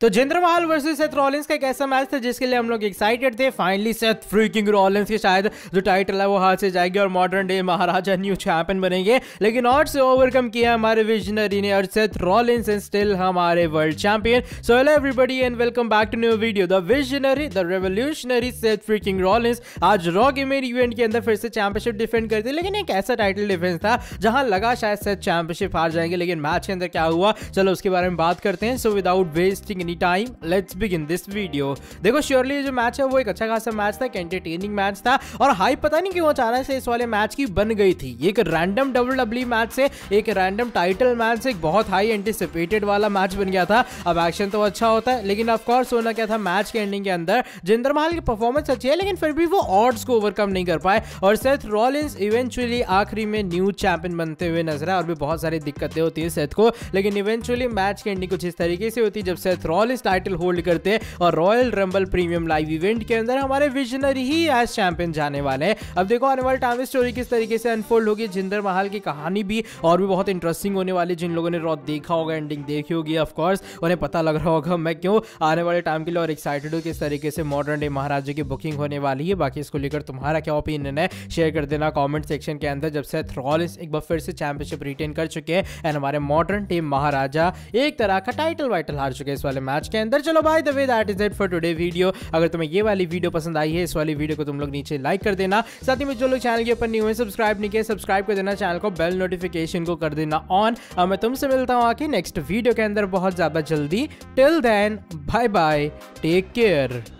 तो जिंद्र महल versus Seth Rollins का एक ऐसा मैच था जिसके लिए हम लोग एक्साइटेड थे फाइनली सेथ फ्रीकिंग रॉलिंस के शायद जो टाइटल है वो हाथ से जाएगी और modern day Maharaja new champion बनेंगे लेकिन ऑड से ओवरकम किया हमारे विजनरी ने और सेथ रॉलिंस एंड स्टिल हमारे world champion so hello everybody and welcome back to new video the visionary the revolutionary Seth freaking Rollins आज रॉ गेमेर इवेंट के अंदर फिर से चैंपियनशिप डिफेंड करती लेकिन एक ऐसा टाइटल डिफेंस था जहां लगा शायद सेथ चैंपियनशिप हार जाएंगे लेकिन मैच के अंदर क्या हुआ चलो उसके बारे में बात करते हैं so without wasting any time let's begin this video देखो श्योरली जो मैच है वो एक अच्छा खासा मैच था एक एंटरटेनिंग मैच था और हाई पता नहीं क्यों अचानक से इस वाले मैच की बन गई थी एक रैंडम डब्ल्यू डब्ल्यू मैच से एक रैंडम टाइटल मैच से एक बहुत हाई एंटिसिपेटेड वाला मैच बन गया था अब एक्शन तो अच्छा होता है लेकिन ऑफकोर्स होना क्या था मैच के एंडिंग के अंदर जिंदर महाल की परफॉर्मेंस अच्छी है लेकिन फिर भी वो ऑर्ड्स को ओवरकम नहीं कर पाए और सेथ रॉलिंस इवेंचुअली आखिरी में न्यू चैंपियन बनते हुए नजर आए और भी बहुत सारी दिक्कतें होती है सेथ को लेकिन इवेंचुअली मैच की एंडिंग कुछ इस तरीके से होती है जब सेथ रॉल स्मॉलेस्ट टाइटल होल्ड करते हैं और royal rumble premium live event के अंदर हमारे विजनरी ही एज चैंपियन जाने वाले हैं अब देखो आने वाले टाइम स्टोरी किस तरीके से अनफोल्ड होगी जिंदर महाल की कहानी भी और भी बहुत इंटरेस्टिंग होने वाली जिन लोगों ने रॉ देखा होगा एंडिंग देखी होगी ऑफकोर्स उन्हें पता लग रहा होगा मैं क्यों आने वाले टाइम के लिए और एक्साइटेड हूँ किस तरीके से मॉडर्न डे महाराजा की बुकिंग होने वाली है बाकी इसको लेकर तुम्हारा क्या ओपिनियन है शेयर कर देना कॉमेंट सेक्शन के अंदर जब से थ्रॉलिस एक बार फिर से चैंपियनशिप रिटेन कर चुके हैं एंड हमारे मॉडर्न टीम महाराजा एक तरह का टाइटल वाइटल हार चुके हैं इस वाले मैच के अंदर चलो by the way that is it for today video अगर तुम्हें ये वाली वीडियो पसंद आई है इस वाली वीडियो को तुम लोग नीचे लाइक कर देना साथ ही में जो लोग चैनल के ऊपर न्यू है सब्सक्राइब नहीं किया सब्सक्राइब कर देना चैनल को बेल नोटिफिकेशन को कर देना ऑन और मैं तुमसे मिलता हूँ आके नेक्स्ट वीडियो के अंदर बहुत ज़्यादा जल्दी till then bye bye take care